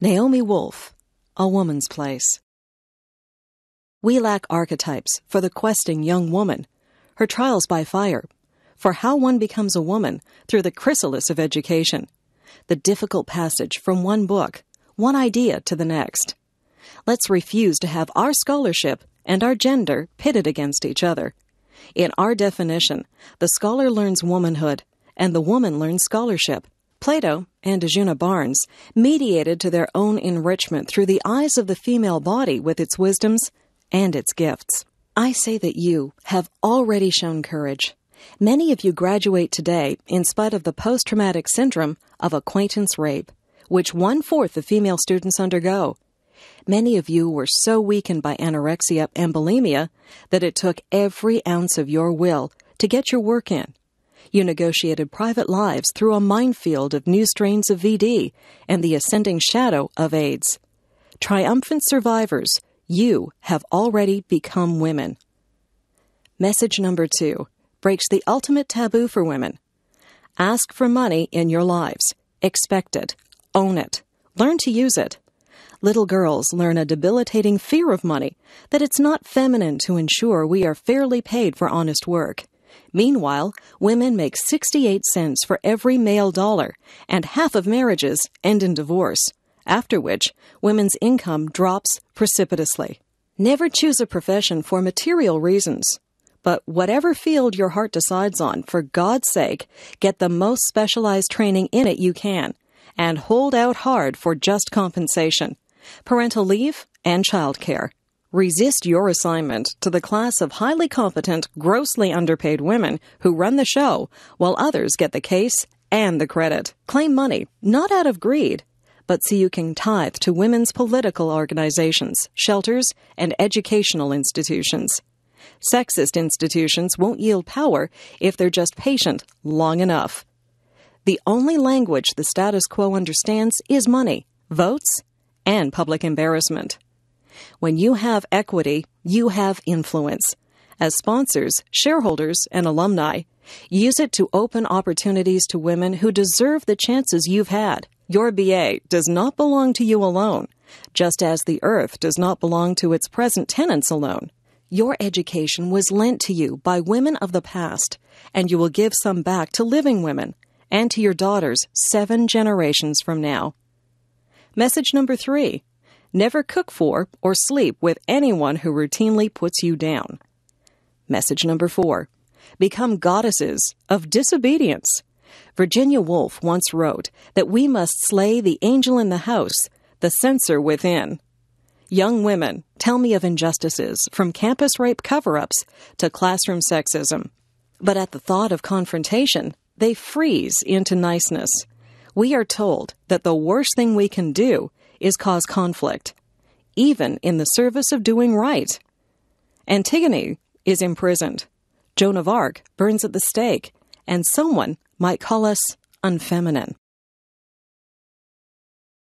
Naomi Wolf, A Woman's Place. We lack archetypes for the questing young woman, her trials by fire, for how one becomes a woman through the chrysalis of education, the difficult passage from one book, one idea to the next. Let's refuse to have our scholarship and our gender pitted against each other. In our definition, the scholar learns womanhood and the woman learns scholarship. Plato and Dejuna Barnes mediated to their own enrichment through the eyes of the female body with its wisdoms and its gifts. I say that you have already shown courage. Many of you graduate today in spite of the post traumatic syndrome of acquaintance rape, which one fourth of female students undergo. Many of you were so weakened by anorexia and bulimia that it took every ounce of your will to get your work in you negotiated private lives through a minefield of new strains of VD and the ascending shadow of AIDS. Triumphant survivors, you have already become women. Message number two breaks the ultimate taboo for women. Ask for money in your lives. Expect it. Own it. Learn to use it. Little girls learn a debilitating fear of money, that it's not feminine to ensure we are fairly paid for honest work. Meanwhile, women make 68 cents for every male dollar, and half of marriages end in divorce, after which women's income drops precipitously. Never choose a profession for material reasons. But whatever field your heart decides on, for God's sake, get the most specialized training in it you can and hold out hard for just compensation, parental leave, and child care. Resist your assignment to the class of highly competent, grossly underpaid women who run the show, while others get the case and the credit. Claim money, not out of greed, but so you can tithe to women's political organizations, shelters, and educational institutions. Sexist institutions won't yield power if they're just patient long enough. The only language the status quo understands is money, votes, and public embarrassment. When you have equity, you have influence. As sponsors, shareholders, and alumni, use it to open opportunities to women who deserve the chances you've had. Your BA does not belong to you alone, just as the earth does not belong to its present tenants alone. Your education was lent to you by women of the past, and you will give some back to living women and to your daughters seven generations from now. Message number three Never cook for or sleep with anyone who routinely puts you down. Message number four Become goddesses of disobedience. Virginia Woolf once wrote that we must slay the angel in the house, the censor within. Young women tell me of injustices from campus rape cover ups to classroom sexism. But at the thought of confrontation, they freeze into niceness. We are told that the worst thing we can do is cause conflict, even in the service of doing right. Antigone is imprisoned. Joan of Arc burns at the stake, and someone might call us unfeminine.